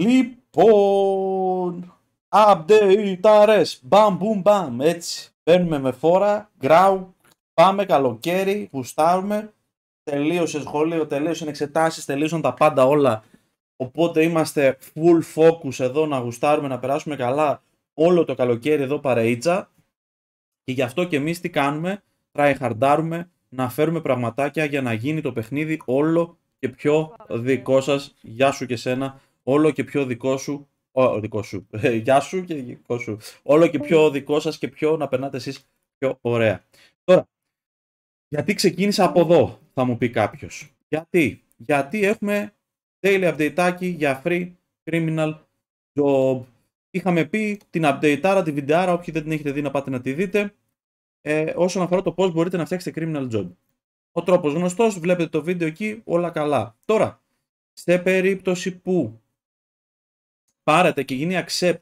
Λοιπόν, αρές, μπαμ μπουμ μπαμ, έτσι. Παίρνουμε με φόρα, γκράου, πάμε καλοκαίρι, γουστάρουμε. Τελείωσε σχολείο, τελείωσαν εξετάσεις, τελείωσαν τα πάντα όλα. Οπότε είμαστε full focus εδώ να γουστάρουμε, να περάσουμε καλά όλο το καλοκαίρι εδώ παρεΐτσα. Και γι' αυτό και εμείς τι κάνουμε, τραϊχαρντάρουμε, να φέρουμε πραγματάκια για να γίνει το παιχνίδι όλο και πιο δικό σας. Γεια σου και σένα όλο και πιο δικό σου, ο, δικό σου, γεια σου και δικό σου, όλο και πιο δικό σας και πιο να περνάτε εσείς πιο ωραία. Τώρα, γιατί ξεκίνησα από εδώ, θα μου πει κάποιος. Γιατί, γιατί έχουμε daily update για free criminal job. Είχαμε πει την update, άρα, τη βιντεάρα, όποιοι δεν την έχετε δει να πάτε να τη δείτε, ε, όσον αφορά το πώς μπορείτε να φτιάξετε criminal job. Ο τρόπος γνωστός, βλέπετε το βίντεο εκεί, όλα καλά. Τώρα, σε περίπτωση που πάρετε και γίνει accept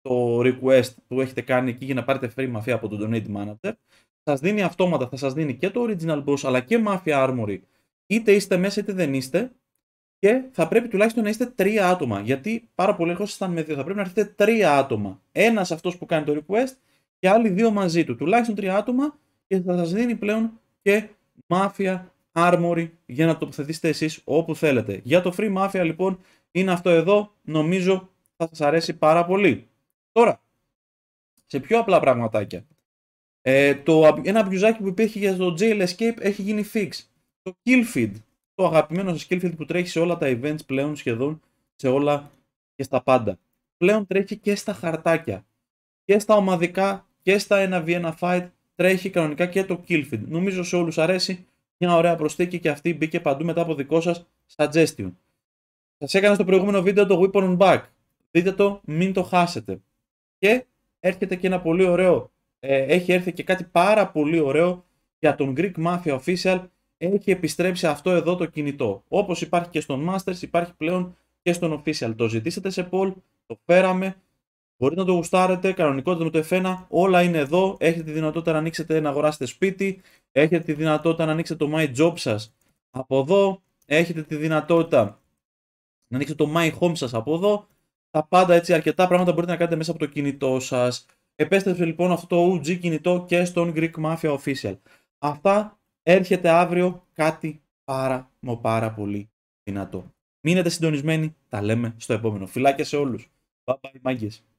το request που έχετε κάνει εκεί για να πάρετε free mafia από τον Donate Manager, σας δίνει αυτόματα, θα σας δίνει και το Original Boss αλλά και Mafia Armory, είτε είστε μέσα είτε δεν είστε, και θα πρέπει τουλάχιστον να είστε τρία άτομα. Γιατί πάρα πολλοί ερχόσασταν με δύο. Θα πρέπει να έρθετε τρία άτομα. Ένας αυτός που κάνει το request και άλλοι δύο μαζί του. Τουλάχιστον τρία άτομα και θα σας δίνει πλέον και Mafia Armory για να τοποθετήσετε εσείς όπου θέλετε. Για το Free Mafia λοιπόν είναι αυτό εδώ. Νομίζω θα σας αρέσει πάρα πολύ. Τώρα, σε πιο απλά πραγματάκια. Ε, το, ένα μπιουζάκι που υπήρχε για το jail escape έχει γίνει fix. Το kill το αγαπημένο σας kill που τρέχει σε όλα τα events πλέον σχεδόν, σε όλα και στα πάντα. Πλέον τρέχει και στα χαρτάκια, και στα ομαδικά, και στα 1v1 fight, τρέχει κανονικά και το kill Νομίζω σε όλους αρέσει, μια ωραία προσθήκη και αυτή μπήκε παντού μετά από δικό σας suggestion. Σας έκανα στο προηγούμενο βίντεο το weapon on back. Δείτε το, μην το χάσετε. Και έρχεται και ένα πολύ ωραίο, ε, έχει έρθει και κάτι πάρα πολύ ωραίο για τον Greek Mafia Official. Έχει επιστρέψει αυτό εδώ το κινητό. Όπως υπάρχει και στον Masters, υπάρχει πλέον και στον Official. Το ζητήσατε σε poll, το φέραμε. Μπορείτε να το γουστάρετε, κανονικότητα με το F1, όλα είναι εδώ. Έχετε τη δυνατότητα να ανοίξετε να αγοράσετε σπίτι, έχετε τη δυνατότητα να ανοίξετε το My Job σας από εδώ, έχετε τη δυνατότητα να ανοίξετε το My Home σας από εδώ, τα πάντα έτσι, αρκετά πράγματα μπορείτε να κάνετε μέσα από το κινητό σας. Επέστρεψε λοιπόν αυτό το OG κινητό και στον Greek Mafia Official. Αυτά έρχεται αύριο κάτι πάρα μα πάρα πολύ δυνατό. Μείνετε συντονισμένοι, τα λέμε στο επόμενο. Φιλάκια σε όλους. Bye bye μάγκες.